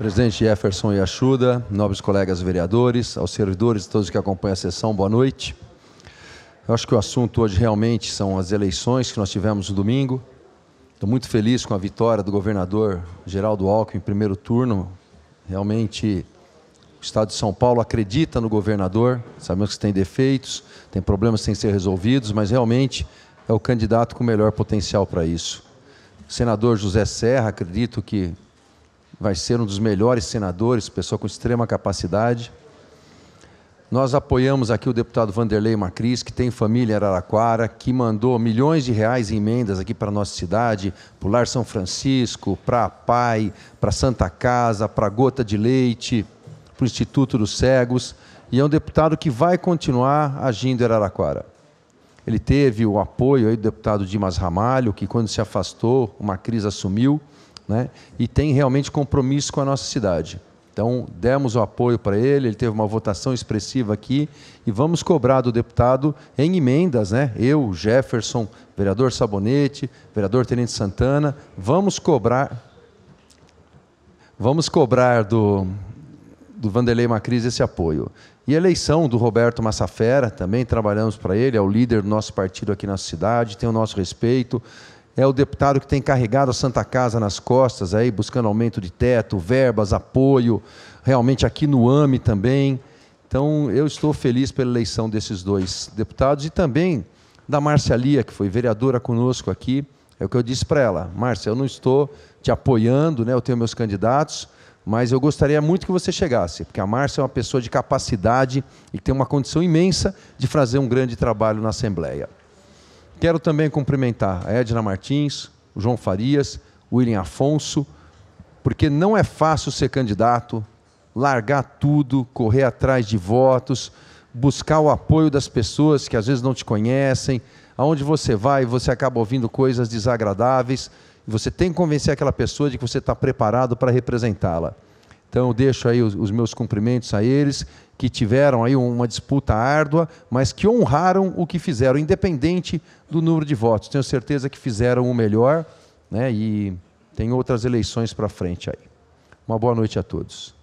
Presidente Jefferson Iachuda, nobres colegas vereadores, aos servidores, e todos que acompanham a sessão, boa noite. Eu acho que o assunto hoje realmente são as eleições que nós tivemos no domingo. Estou muito feliz com a vitória do governador Geraldo Alckmin em primeiro turno. Realmente, o Estado de São Paulo acredita no governador. Sabemos que tem defeitos, tem problemas sem ser resolvidos, mas realmente é o candidato com o melhor potencial para isso. O senador José Serra, acredito que vai ser um dos melhores senadores, pessoa com extrema capacidade. Nós apoiamos aqui o deputado Vanderlei Macris, que tem família em Araraquara, que mandou milhões de reais em emendas aqui para a nossa cidade, para o Lar São Francisco, para a PAI, para a Santa Casa, para a Gota de Leite, para o Instituto dos Cegos. E é um deputado que vai continuar agindo em Araraquara. Ele teve o apoio aí do deputado Dimas Ramalho, que quando se afastou, o Macris assumiu né? e tem realmente compromisso com a nossa cidade. Então, demos o apoio para ele, ele teve uma votação expressiva aqui e vamos cobrar do deputado em emendas, né? Eu, Jefferson, vereador Sabonete, vereador Tenente Santana, vamos cobrar vamos cobrar do, do Vanderlei Macris esse apoio. E a eleição do Roberto Massafera, também trabalhamos para ele, é o líder do nosso partido aqui na cidade, tem o nosso respeito é o deputado que tem carregado a Santa Casa nas costas, aí buscando aumento de teto, verbas, apoio, realmente aqui no AME também. Então, eu estou feliz pela eleição desses dois deputados e também da Márcia Lia, que foi vereadora conosco aqui. É o que eu disse para ela, Márcia, eu não estou te apoiando, né? eu tenho meus candidatos, mas eu gostaria muito que você chegasse, porque a Márcia é uma pessoa de capacidade e tem uma condição imensa de fazer um grande trabalho na Assembleia. Quero também cumprimentar a Edna Martins, o João Farias, o William Afonso, porque não é fácil ser candidato, largar tudo, correr atrás de votos, buscar o apoio das pessoas que às vezes não te conhecem, aonde você vai você acaba ouvindo coisas desagradáveis, você tem que convencer aquela pessoa de que você está preparado para representá-la. Então eu deixo aí os, os meus cumprimentos a eles que tiveram aí uma disputa árdua, mas que honraram o que fizeram, independente do número de votos. Tenho certeza que fizeram o melhor, né? E tem outras eleições para frente aí. Uma boa noite a todos.